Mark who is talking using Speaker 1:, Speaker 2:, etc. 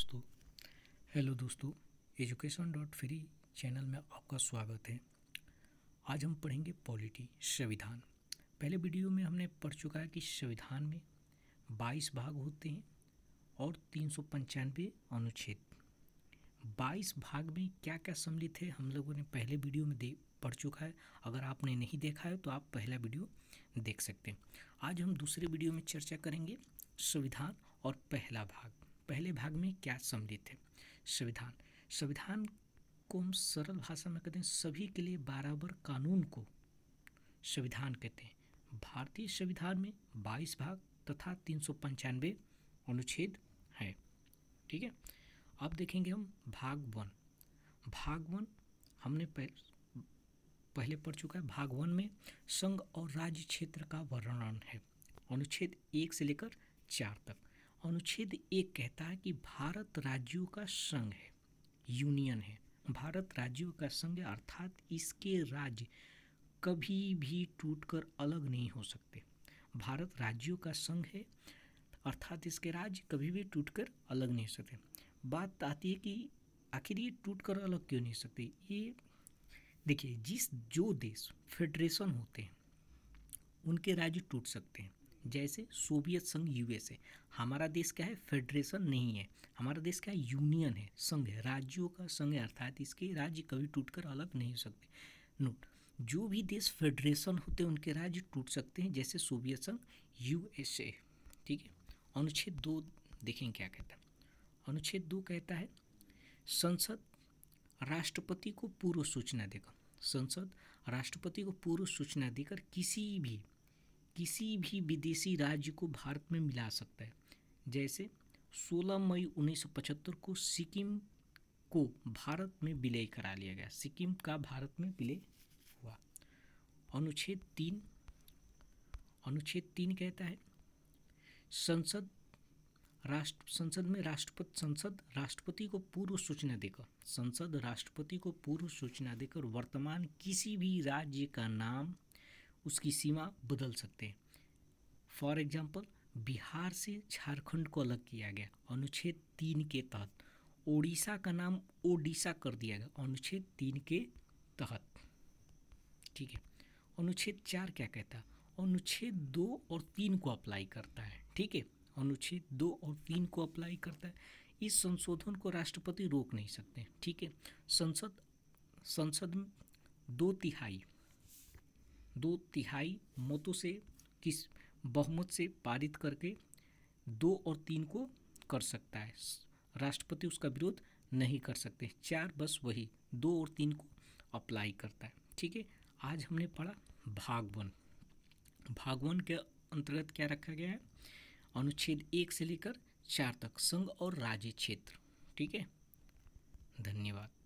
Speaker 1: दोस्तों हेलो दोस्तों education dot free channel में आपका स्वागत है आज हम पढ़ेंगे पॉलिटी संविधान पहले वीडियो में हमने पढ़ चुका है कि संविधान में 22 भाग होते हैं और तीन सौ पंचानवे अनुच्छेद 22 भाग में क्या क्या सम्मिलित है हम लोगों ने पहले वीडियो में दे पढ़ चुका है अगर आपने नहीं देखा है तो आप पहला वीडियो देख सकते हैं आज हम दूसरे वीडियो में चर्चा करेंगे संविधान और पहला भाग पहले भाग में क्या सम्मिलित है संविधान संविधान को हम सरल भाषा में कहते हैं सभी के लिए बराबर कानून को संविधान कहते हैं भारतीय संविधान में 22 भाग तथा तीन अनुच्छेद हैं ठीक है अब देखेंगे हम भाग वन भाग वन हमने पहले पढ़ चुका है भाग वन में संघ और राज्य क्षेत्र का वर्णन है अनुच्छेद एक से लेकर चार तक अनुच्छेद एक कहता है कि भारत राज्यों का संघ है यूनियन है भारत राज्यों का संघ अर्थात इसके राज्य कभी भी टूटकर अलग नहीं हो सकते भारत राज्यों का संघ है अर्थात इसके राज्य कभी भी टूटकर अलग नहीं हो सकते बात आती है कि आखिर ये टूट कर अलग क्यों नहीं सकते ये देखिए जिस जो देश फेडरेशन होते हैं उनके राज्य टूट सकते हैं जैसे सोवियत संघ यूएसए हमारा देश क्या है फेडरेशन नहीं है हमारा देश क्या है यूनियन है संघ है राज्यों का संघ है अर्थात इसके राज्य कभी टूटकर अलग नहीं हो सकते नोट जो भी देश फेडरेशन होते हैं उनके राज्य टूट सकते हैं जैसे सोवियत संघ यूएसए ठीक है अनुच्छेद दो देखें क्या कहता है अनुच्छेद दो कहता है संसद राष्ट्रपति को पूर्व सूचना देगा संसद राष्ट्रपति को पूर्व सूचना देकर किसी भी किसी भी विदेशी राज्य को भारत में मिला सकता है जैसे 16 मई 1975 को सिक्किम को भारत में विलय करा लिया गया सिक्किम का भारत में विलय हुआ अनुच्छेद तीन अनुच्छेद तीन कहता है संसद राष्ट्र संसद में राष्ट्रपति संसद राष्ट्रपति को पूर्व सूचना देकर संसद राष्ट्रपति को पूर्व सूचना देकर वर्तमान किसी भी राज्य का नाम उसकी सीमा बदल सकते हैं फॉर एग्ज़ाम्पल बिहार से झारखंड को अलग किया गया अनुच्छेद तीन के तहत ओडिशा का नाम ओडिशा कर दिया गया अनुच्छेद तीन के तहत ठीक है अनुच्छेद चार क्या कहता है अनुच्छेद दो और तीन को अप्लाई करता है ठीक है अनुच्छेद दो और तीन को अप्लाई करता है इस संशोधन को राष्ट्रपति रोक नहीं सकते ठीक है संसद संसद में दो तिहाई दो तिहाई मतों से किस बहुमत से पारित करके दो और तीन को कर सकता है राष्ट्रपति उसका विरोध नहीं कर सकते चार बस वही दो और तीन को अप्लाई करता है ठीक है आज हमने पढ़ा भाग वन भाग वन के अंतर्गत क्या रखा गया है अनुच्छेद एक से लेकर चार तक संघ और राज्य क्षेत्र ठीक है धन्यवाद